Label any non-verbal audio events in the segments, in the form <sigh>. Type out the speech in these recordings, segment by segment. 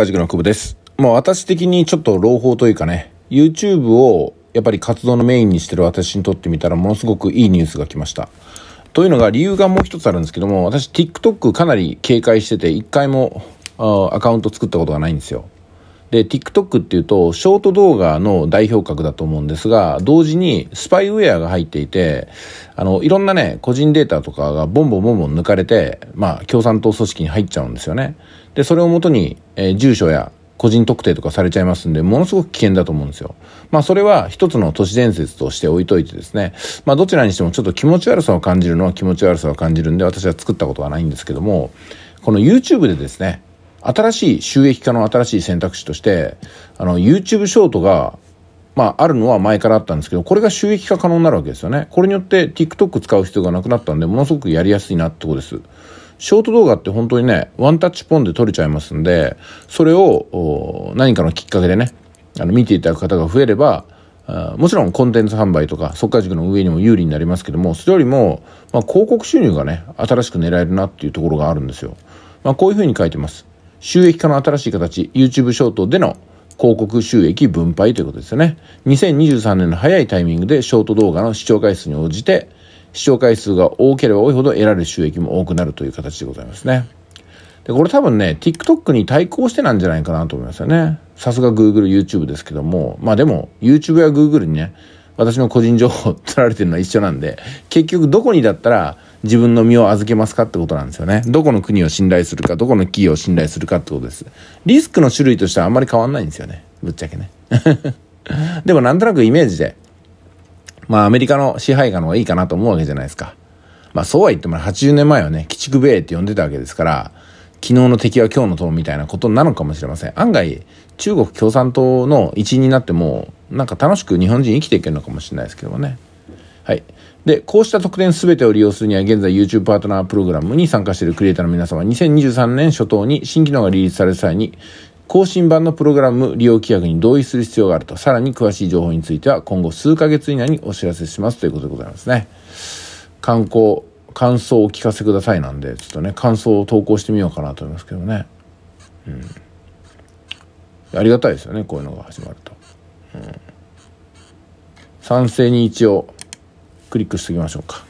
ガジクの久保です。もう私的にちょっと朗報というかね、YouTube をやっぱり活動のメインにしてる私にとってみたらものすごくいいニュースが来ました。というのが理由がもう一つあるんですけども、私 TikTok かなり警戒してて、一回もアカウント作ったことがないんですよ。で、TikTok っていうと、ショート動画の代表格だと思うんですが、同時にスパイウェアが入っていて、あの、いろんなね、個人データとかがボンボンボンボン抜かれて、まあ、共産党組織に入っちゃうんですよね。で、それをもとに、えー、住所や個人特定とかされちゃいますんで、ものすごく危険だと思うんですよ。まあそれは一つの都市伝説として置いといてですね、まあどちらにしてもちょっと気持ち悪さを感じるのは気持ち悪さを感じるんで、私は作ったことはないんですけども、この YouTube でですね、新しい収益化の新しい選択肢としてあの YouTube ショートがまあ、あるのは前からあったんですけど、これが収益化可能になるわけですよね。これによって TikTok 使う必要がなくなったんで、ものすごくやりやすいなってことです。ショート動画って本当にね、ワンタッチポンで撮れちゃいますんで、それを何かのきっかけでね、あの見ていただく方が増えれば、もちろんコンテンツ販売とか即価塾の上にも有利になりますけども、それよりも、まあ、広告収入がね、新しく狙えるなっていうところがあるんですよ。まあ、こういうふうに書いてます。収益化の新しい形、YouTube ショートでの広告収益分配ということですよね。2023年の早いタイミングでショート動画の視聴回数に応じて、視聴回数が多ければ多いほど得られる収益も多くなるという形でございますね。で、これ多分ね、TikTok に対抗してなんじゃないかなと思いますよね。さすが Google、YouTube ですけども、まあでも、YouTube や Google にね、私の個人情報 <laughs> 取られてるのは一緒なんで、結局どこにだったら、自分の身を預けますかってことなんですよね。どこの国を信頼するか、どこの企業を信頼するかってことです。リスクの種類としてはあんまり変わんないんですよね。ぶっちゃけね。<laughs> でもなんとなくイメージで、まあアメリカの支配下の方がいいかなと思うわけじゃないですか。まあそうは言っても80年前はね、鬼畜米って呼んでたわけですから、昨日の敵は今日の党みたいなことなのかもしれません。案外、中国共産党の一員になっても、なんか楽しく日本人生きていけるのかもしれないですけどもね。はい。で、こうした特典全てを利用するには、現在 YouTube パートナープログラムに参加しているクリエイターの皆様、2023年初頭に新機能がリリースされる際に、更新版のプログラム利用規約に同意する必要があると、さらに詳しい情報については、今後数ヶ月以内にお知らせしますということでございますね。観光、感想をお聞かせくださいなんで、ちょっとね、感想を投稿してみようかなと思いますけどね。うん。ありがたいですよね、こういうのが始まると。うん。賛成に一応、クリックしておきましょうか。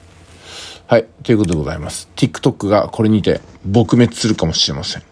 はい、ということでございます。TikTok がこれにて撲滅するかもしれません。